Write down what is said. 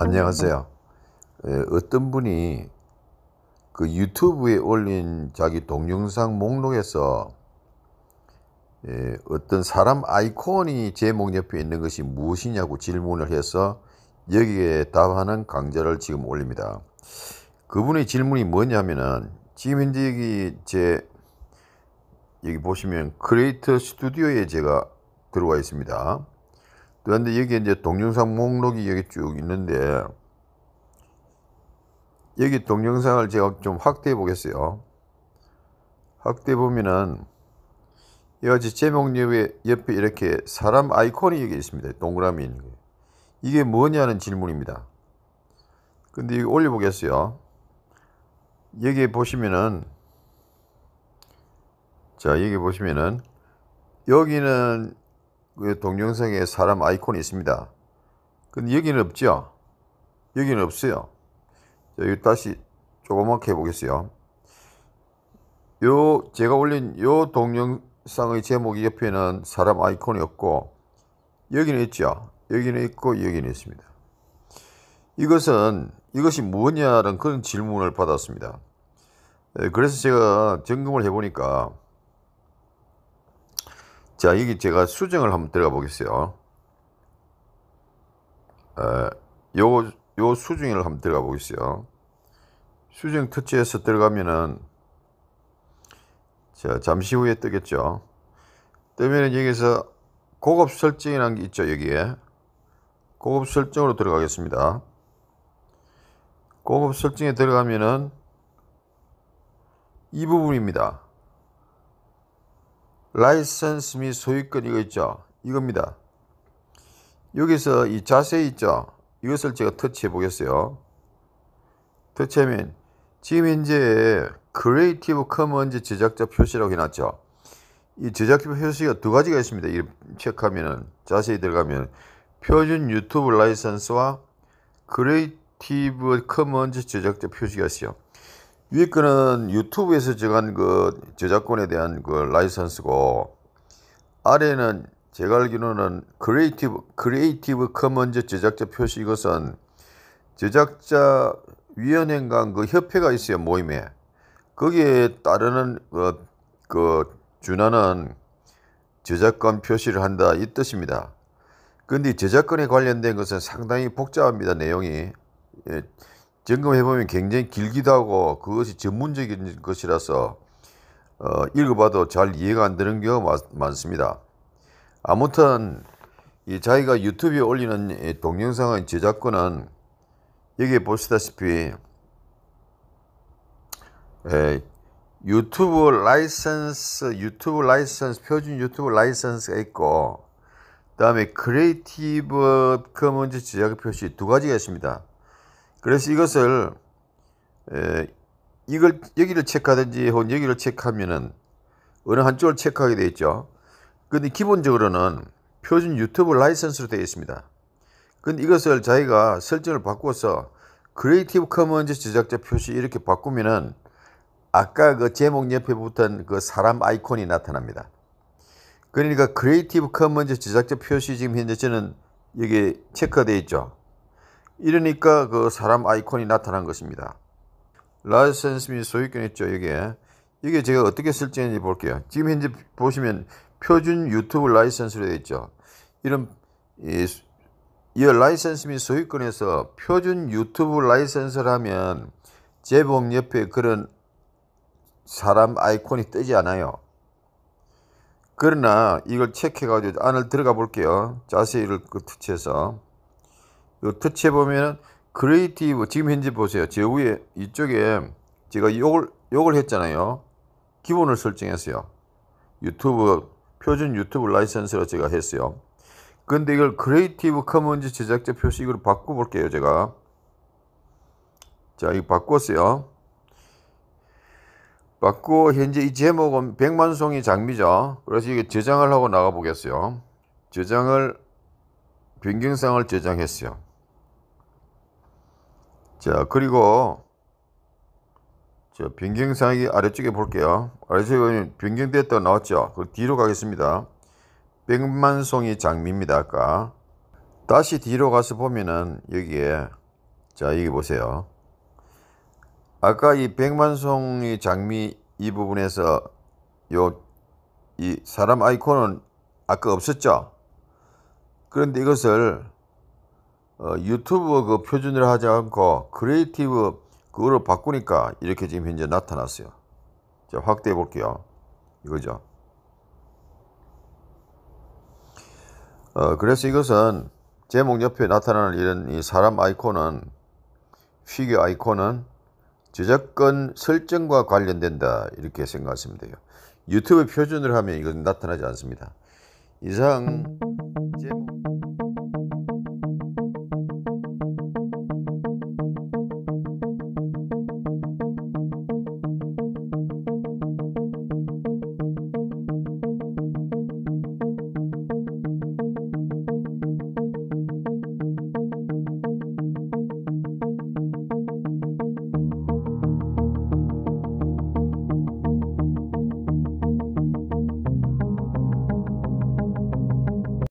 안녕하세요. 에, 예, 어떤 분이 그 유튜브에 올린 자기 동영상 목록에서 에, 예, 어떤 사람 아이콘이 제목 옆에 있는 것이 무엇이냐고 질문을 해서 여기에 답하는 강좌를 지금 올립니다. 그분의 질문이 뭐냐면은 지금 현재 여기 제 여기 보시면 크리에이터 스튜디오에 제가 들어와 있습니다. 그런데 여기 에 이제 동영상 목록이 여기 쭉 있는데 여기 동영상을 제가 좀 확대해 보겠어요. 확대해 보면은 이같이 제목 옆에 이렇게 사람 아이콘이 여기 있습니다. 동그라미 있는 게. 이게 뭐냐는 질문입니다. 근데 이거 올려보겠어요. 여기 보시면은 자 여기 보시면은 여기는 그 동영상에 사람 아이콘이 있습니다. 근데 여기는 없죠? 여기는 없어요. 자, 이거 다시 조그맣게 해보겠어요. 요, 제가 올린 요 동영상의 제목 옆에는 사람 아이콘이 없고, 여기는 있죠? 여기는 있고, 여기는 있습니다. 이것은, 이것이 뭐냐는 그런 질문을 받았습니다. 예, 그래서 제가 점검을 해보니까, 자 여기 제가 수정을 한번 들어가 보겠어요 어, 요, 요 수정을 한번 들어가 보겠어요 수정 터치해서 들어가면은 자 잠시 후에 뜨겠죠 뜨면은 여기서 고급 설정이라는 게 있죠 여기에 고급 설정으로 들어가겠습니다 고급 설정에 들어가면은 이 부분입니다 라이선스 및 소유권 이거 있죠. 이겁니다. 여기서 이 자세 있죠. 이것을 제가 터치해 보겠어요. 터치하면 지금 현재 크리에이티브 커먼즈 제작자 표시라고 해놨죠. 이 제작자 표시가 두 가지가 있습니다. 이체크하면 자세히 들어가면 표준 유튜브 라이선스와 크리에이티브 커먼즈 제작자 표시가 있어요. 위에 거는 유튜브에서 정한 그 저작권에 대한 그 라이선스고 아래는 제가 알기로는 크리에이티브 크리에이티브 커먼즈 제작자 표시 이것은 제작자 위원회인가 그 협회가 있어요 모임에 거기에 따르는 그, 그 준하는 저작권 표시를 한다 이 뜻입니다. 근데 저작권에 관련된 것은 상당히 복잡합니다 내용이. 예. 점검해보면 굉장히 길기도 하고 그것이 전문적인 것이라서 어, 읽어봐도 잘 이해가 안 되는 경우가 많, 습니다 아무튼 이 자기가 유튜브에 올리는 동영상의 제작권은 여기 에 보시다시피 에, 유튜브 라이선스 유튜브 라이선스 표준 유튜브 라이선스가 있고 그 다음에 크리에이티브 커먼즈 제작 표시 두 가지가 있습니다. 그래서 이것을 에, 이걸 여기를 체크하든지 혹은 여기를 체크하면은 어느 한쪽을 체크하게 되어 있죠. 근데 기본적으로는 표준 유튜브 라이선스로 되어 있습니다. 근데 이것을 자기가 설정을 바꿔서 크리에이티브 커먼즈 제작자 표시 이렇게 바꾸면은 아까 그 제목 옆에 붙은 그 사람 아이콘이 나타납니다. 그러니까 크리에이티브 커먼즈 제작자 표시 지금 현재 저는 여기 체크되어 가 있죠. 이러니까 그 사람 아이콘이 나타난 것입니다. 라이센스및 소유권 있죠, 이게. 이게 제가 어떻게 설정했는지 볼게요. 지금 현재 보시면 표준 유튜브 라이센스로 되어 있죠. 이런 이, 이 라이센스 및 소유권에서 표준 유튜브 라이센스를 하면 제목 옆에 그런 사람 아이콘이 뜨지 않아요. 그러나 이걸 체크해가지고 안을 들어가 볼게요. 자세히를 그 터치해서. 터치해 보면은 크리에이티브 지금 현재 보세요. 제 위에 이쪽에 제가 욕을 욕을 했잖아요. 기본을 설정했어요. 유튜브 표준 유튜브 라이선스로 제가 했어요. 근데 이걸 크리에이티브 커먼즈 제작자 표식으로 바꿔 볼게요, 제가. 자, 이거 바꿨어요. 바꾸고 현재 이 제목은 100만 송이 장미죠. 그래서 이게 저장을 하고 나가 보겠어요. 저장을 변경상을 저장했어요. 자 그리고 자 변경사항이 아래쪽에 볼게요 아래쪽에 변경됐다 나왔죠 그 뒤로 가겠습니다 백만송이 장미입니다 아까 다시 뒤로 가서 보면은 여기에 자 여기 보세요 아까 이 백만송이 장미 이 부분에서 요 이 사람 아이콘은 아까 없었죠 그런데 이것을 어, 유튜브 그 표준을 하지 않고 크리에이티브 그거를 바꾸니까 이렇게 지금 현재 나타났어요. 자, 확대해 볼게요. 이거죠. 어, 그래서 이것은 제목 옆에 나타나는 이런 이 사람 아이콘은 피규어 아이콘은 저작권 설정과 관련된다 이렇게 생각하시면 돼요. 유튜브 표준을 하면 이것은 나타나지 않습니다. 이상 제목